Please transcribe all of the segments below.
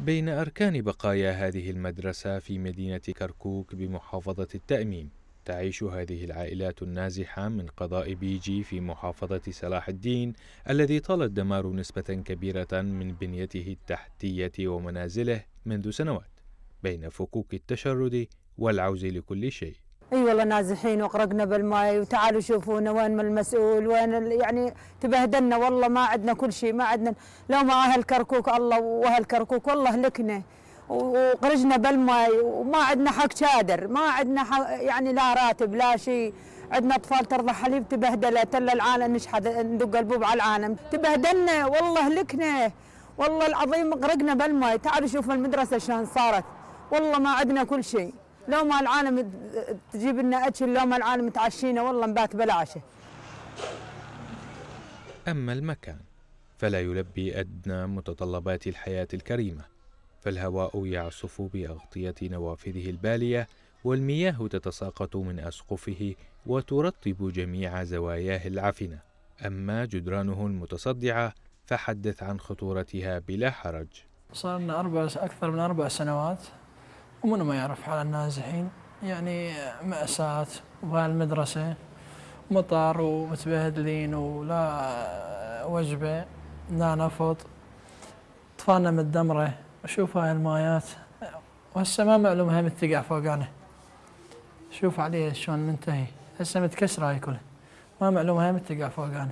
بين أركان بقايا هذه المدرسة في مدينة كركوك بمحافظة التأميم تعيش هذه العائلات النازحة من قضاء بيجي في محافظة صلاح الدين الذي طال الدمار نسبة كبيرة من بنيته التحتية ومنازله منذ سنوات بين فكوك التشرد والعوز لكل شيء اي والله نازحين وقرقنا بالماي وتعالوا شوفونا وين المسؤول وين يعني تبهدلنا والله ما عندنا كل شيء ما عندنا لو ما اهل كركوك الله واهل كركوك والله لكنا وقرجنا بالماي وما عندنا حق شادر ما عندنا حق يعني لا راتب لا شيء عندنا اطفال ترضى حليب تبهدلت الا العالم نشحد ندق البوب على العالم تبهدلنا والله لكنا والله العظيم غرقنا بالماي تعالوا شوف المدرسه شلون صارت والله ما عندنا كل شيء لو ما العالم تجيب لنا اكل لو ما العالم تعشينا والله نبات بلاشه اما المكان فلا يلبي ادنى متطلبات الحياه الكريمه فالهواء يعصف باغطيه نوافذه الباليه والمياه تتساقط من اسقفه وترطب جميع زواياه العفنه اما جدرانه المتصدعه فحدث عن خطورتها بلا حرج صار لنا أربع أكثر من أربع سنوات ومن ما يعرف حال النازحين يعني مأساة وهالمدرسة مطر ومتبهدلين ولا وجبة لا نفط طفانا من الدمرة وشوف هاي المايات وهسه ما معلوم هاي متقع فوقنا شوف عليه شلون منتهي هسه متكسرة هاي كلها ما معلوم هاي متقع فوقنا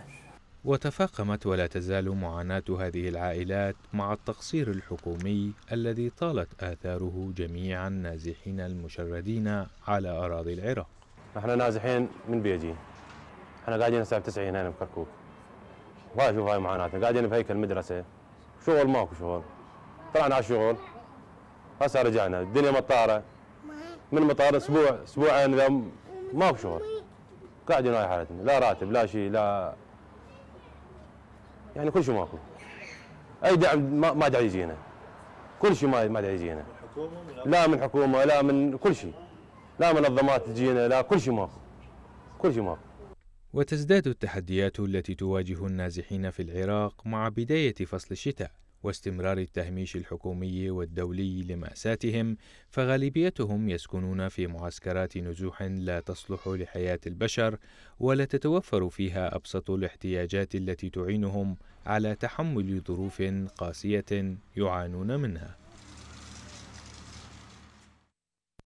وتفاقمت ولا تزال معاناة هذه العائلات مع التقصير الحكومي الذي طالت آثاره جميع النازحين المشردين على أراضي العراق احنا نازحين من بيجي احنا قاعدين الساعة ب 90 هنا بكركوك والله شوف هاي معاناتنا قاعدين بهيكل المدرسة شغل ماكو شغل طلعنا على الشغل هسه رجعنا الدنيا مطارة من مطار اسبوع اسبوعين ماكو شغل قاعدين هاي حالتنا لا راتب لا شيء لا يعني كل شيء ماكو اي دعم ما داعي يجينا كل شيء ما ما داعي يجينا لا من حكومه لا من كل شيء لا منظمات تجينا لا كل شيء ماكو كل شيء ماكو وتزداد التحديات التي تواجه النازحين في العراق مع بدايه فصل الشتاء واستمرار التهميش الحكومي والدولي لمأساتهم فغالبيتهم يسكنون في معسكرات نزوح لا تصلح لحياة البشر ولا تتوفر فيها أبسط الاحتياجات التي تعينهم على تحمل ظروف قاسية يعانون منها